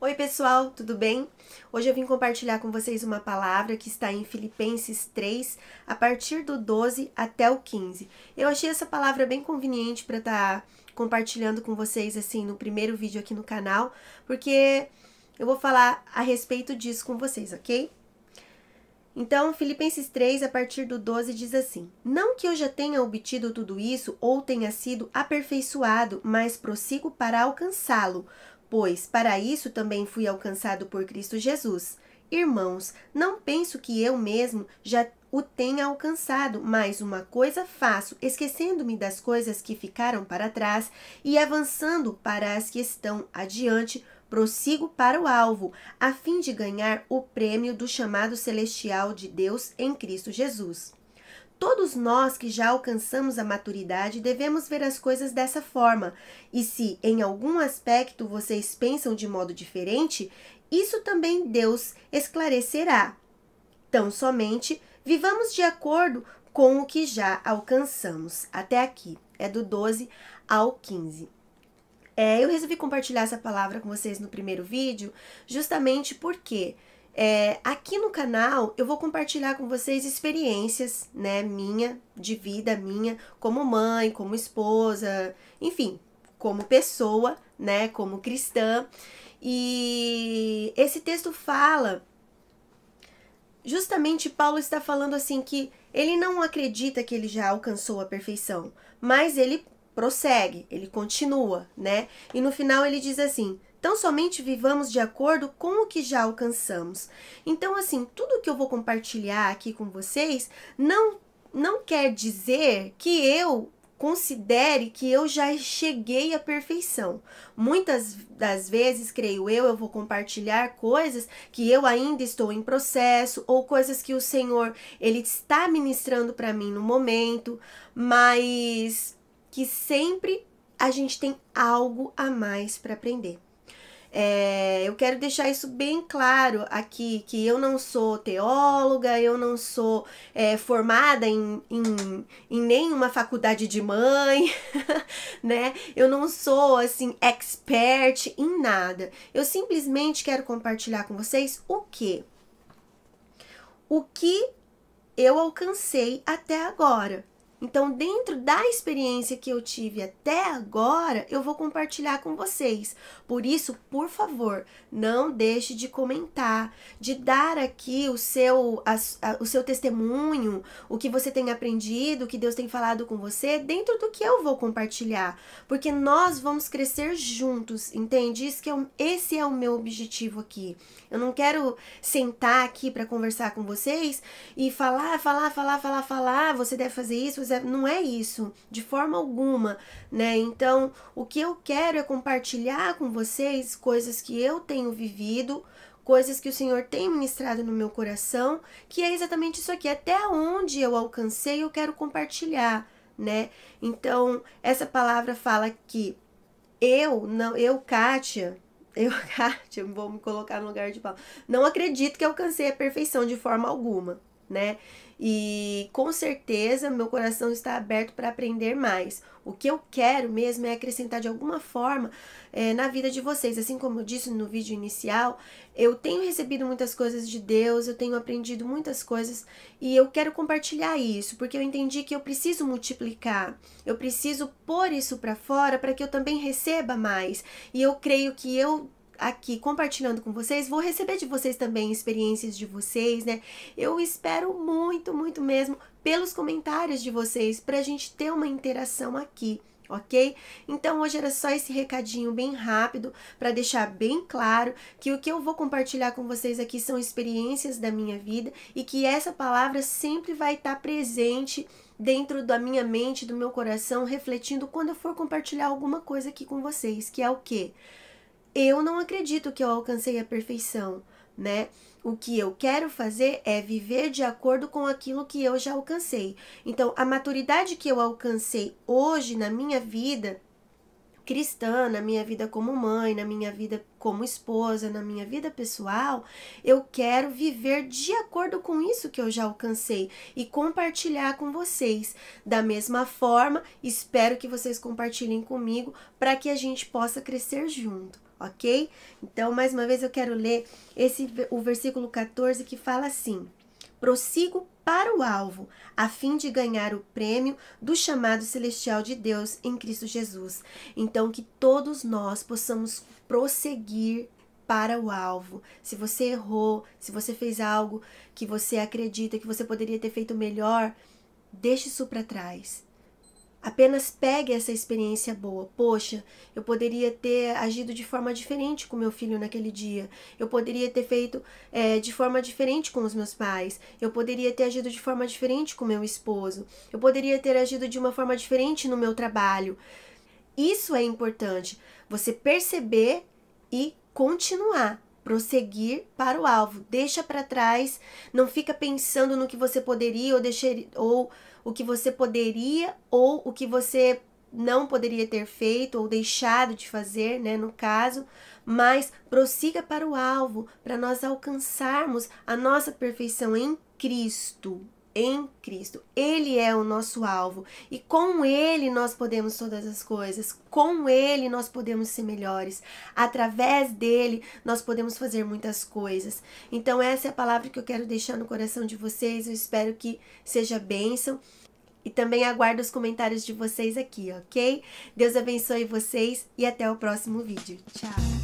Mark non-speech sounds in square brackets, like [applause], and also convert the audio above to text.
Oi, pessoal, tudo bem? Hoje eu vim compartilhar com vocês uma palavra que está em Filipenses 3, a partir do 12 até o 15. Eu achei essa palavra bem conveniente para estar tá compartilhando com vocês assim no primeiro vídeo aqui no canal, porque eu vou falar a respeito disso com vocês, ok? Então, Filipenses 3, a partir do 12, diz assim: Não que eu já tenha obtido tudo isso ou tenha sido aperfeiçoado, mas prossigo para alcançá-lo Pois para isso também fui alcançado por Cristo Jesus. Irmãos, não penso que eu mesmo já o tenha alcançado, mas uma coisa faço, esquecendo-me das coisas que ficaram para trás e avançando para as que estão adiante, prossigo para o alvo, a fim de ganhar o prêmio do chamado celestial de Deus em Cristo Jesus. Todos nós que já alcançamos a maturidade devemos ver as coisas dessa forma, e se em algum aspecto vocês pensam de modo diferente, isso também Deus esclarecerá. Tão somente vivamos de acordo com o que já alcançamos. Até aqui, é do 12 ao 15. É, eu resolvi compartilhar essa palavra com vocês no primeiro vídeo, justamente porque é, aqui no canal eu vou compartilhar com vocês experiências, né, minha, de vida minha, como mãe, como esposa, enfim, como pessoa, né, como cristã. E esse texto fala justamente Paulo está falando assim que ele não acredita que ele já alcançou a perfeição, mas ele prossegue, ele continua, né? E no final ele diz assim: então, somente vivamos de acordo com o que já alcançamos. Então, assim, tudo que eu vou compartilhar aqui com vocês não, não quer dizer que eu considere que eu já cheguei à perfeição. Muitas das vezes, creio eu, eu vou compartilhar coisas que eu ainda estou em processo ou coisas que o Senhor ele está ministrando para mim no momento, mas que sempre a gente tem algo a mais para aprender. É, eu quero deixar isso bem claro aqui, que eu não sou teóloga, eu não sou é, formada em, em, em, nenhuma faculdade de mãe, [laughs] né? Eu não sou, assim, expert em nada. Eu simplesmente quero compartilhar com vocês o que? O que eu alcancei até agora, então, dentro da experiência que eu tive até agora, eu vou compartilhar com vocês. Por isso, por favor, não deixe de comentar, de dar aqui o seu, a, a, o seu testemunho, o que você tem aprendido, o que Deus tem falado com você, dentro do que eu vou compartilhar. Porque nós vamos crescer juntos, entende? Isso que eu, é esse é o meu objetivo aqui. Eu não quero sentar aqui para conversar com vocês e falar, falar, falar, falar, falar, ah, você deve fazer isso, é, não é isso, de forma alguma, né? Então, o que eu quero é compartilhar com vocês coisas que eu tenho vivido, coisas que o Senhor tem ministrado no meu coração, que é exatamente isso aqui, até onde eu alcancei, eu quero compartilhar, né? Então, essa palavra fala que eu, não, eu, Kátia, [laughs] eu, Kátia, vou me colocar no lugar de Paulo. Não acredito que alcancei a perfeição de forma alguma né? E com certeza meu coração está aberto para aprender mais. O que eu quero mesmo é acrescentar de alguma forma é, na vida de vocês. Assim como eu disse no vídeo inicial, eu tenho recebido muitas coisas de Deus, eu tenho aprendido muitas coisas e eu quero compartilhar isso, porque eu entendi que eu preciso multiplicar, eu preciso pôr isso para fora para que eu também receba mais. E eu creio que eu aqui compartilhando com vocês, vou receber de vocês também experiências de vocês, né? Eu espero muito, muito mesmo pelos comentários de vocês para a gente ter uma interação aqui ok? Então hoje era só esse recadinho bem rápido para deixar bem claro que o que eu vou compartilhar com vocês aqui são experiências da minha vida e que essa palavra sempre vai estar tá presente dentro da minha mente, do meu coração, refletindo quando eu for compartilhar alguma coisa aqui com vocês, que é o quê? eu não acredito que eu alcancei a perfeição, né? O que eu quero fazer é viver de acordo com aquilo que eu já alcancei. Então, a maturidade que eu alcancei hoje na minha vida, cristã, na minha vida como mãe, na minha vida como esposa, na minha vida pessoal, eu quero viver de acordo com isso que eu já alcancei e compartilhar com vocês. Da mesma forma, espero que vocês compartilhem comigo para que a gente possa crescer junto. Ok? Então, mais uma vez eu quero ler esse o versículo 14 que fala assim: Prossigo para o alvo, a fim de ganhar o prêmio do chamado celestial de Deus em Cristo Jesus. Então, que todos nós possamos prosseguir para o alvo. Se você errou, se você fez algo que você acredita que você poderia ter feito melhor, deixe isso para trás Apenas pegue essa experiência boa. Poxa, eu poderia ter agido de forma diferente com meu filho naquele dia. Eu poderia ter feito é, de forma diferente com os meus pais. Eu poderia ter agido de forma diferente com meu esposo. Eu poderia ter agido de uma forma diferente no meu trabalho. Isso é importante. Você perceber e continuar prosseguir para o alvo. Deixa para trás, não fica pensando no que você poderia ou deixar ou o que você poderia ou o que você não poderia ter feito ou deixado de fazer, né, no caso, mas prossiga para o alvo, para nós alcançarmos a nossa perfeição em Cristo em Cristo. Ele é o nosso alvo e com ele nós podemos todas as coisas, com ele nós podemos ser melhores, através dele nós podemos fazer muitas coisas. Então, essa é a palavra que eu quero deixar no coração de vocês. Eu espero que seja bênção. E também aguardo os comentários de vocês aqui, ok? Deus abençoe vocês e até o próximo vídeo. Tchau!